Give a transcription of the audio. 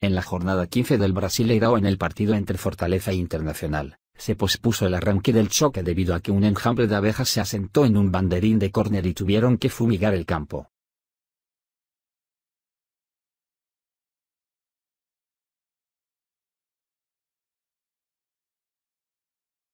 En la jornada 15 del Brasileirao en el partido entre Fortaleza e Internacional, se pospuso el arranque del choque debido a que un enjambre de abejas se asentó en un banderín de córner y tuvieron que fumigar el campo.